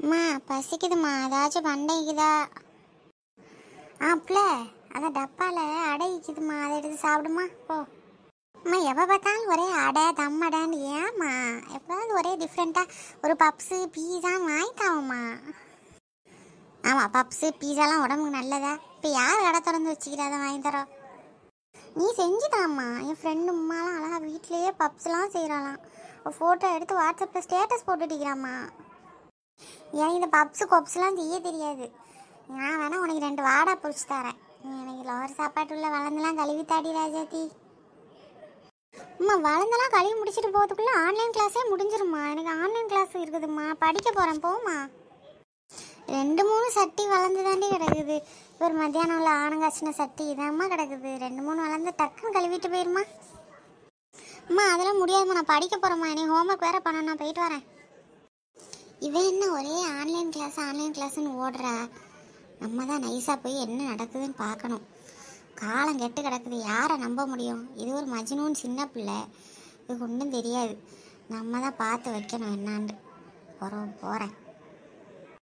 அம்மா பசிக்குதுமா ஏதாச்சும் பண்டைக்குதா ஆ பிள்ளை அதான் டப்பாவில் அடை அதை எடுத்து சாப்பிடுமா போ அம்மா எப்போ பார்த்தாலும் ஒரே அடை தம் அடைன்னு ஏம்மா எப்போதாவது ஒரே டிஃப்ரெண்ட்டாக ஒரு பப்ஸு வாங்கி வாங்கித்தாவம்மா ஆமாம் பப்ஸு பீஸாலாம் உடம்புக்கு நல்லதா இப்போ யார் கடை திறந்து வச்சுக்கிட்டு அதை வாங்கி தரோம் நீ செஞ்சுதாம்மா என் ஃப்ரெண்டு உமாலாம் அழகாக வீட்லேயே பப்ஸ்லாம் செய்கிறாளாம் ஃபோட்டோ எடுத்து வாட்ஸ்அப்பில் ஸ்டேட்டஸ் போட்டுட்டிக்கிறாம்மா ஏன் இந்த பப்ஸு கொப்ஸ்லாம் செய்ய தெரியாது நான் வேணா உனக்கு ரெண்டு வாடா பிடிச்சி தரேன் எனக்கு லோகர் சாப்பாட்டு உள்ள வளர்ந்துலாம் கழுவி தாடி ராஜாதி அம்மா வளர்ந்தெல்லாம் கழுவி முடிச்சுட்டு போகிறதுக்குள்ளே ஆன்லைன் கிளாஸே முடிஞ்சிருமா எனக்கு ஆன்லைன் கிளாஸ் இருக்குதும்மா படிக்க போகிறேன் போமா ரெண்டு மூணு சட்டி வளர்ந்து தாண்டி கிடக்குது ஒரு மத்தியானம் உள்ள ஆனங்காச்சின சட்டி இதாம்மா கிடக்குது ரெண்டு மூணு வளர்ந்து டக்குன்னு கழுவிட்டு போயிருமா அம்மா அதெல்லாம் முடியாதுமா நான் படிக்க போகிறேம்மா நீ ஹோம்ஒர்க் வேறு பண்ணணும் நான் போயிட்டு வரேன் இவன் என்ன ஒரே ஆன்லைன் கிளாஸ் ஆன்லைன் கிளாஸ்ன்னு ஓடுறா நம்ம தான் நைஸாக போய் என்ன நடக்குதுன்னு பார்க்கணும் காலம் கெட்டு கிடக்குது யாரை நம்ப முடியும் இது ஒரு மஜ்னூன் சின்ன பிள்ளை இதுக்கு ஒன்றும் தெரியாது நம்ம தான் பார்த்து வைக்கணும் என்னான்னு போகிறோம் போகிறேன்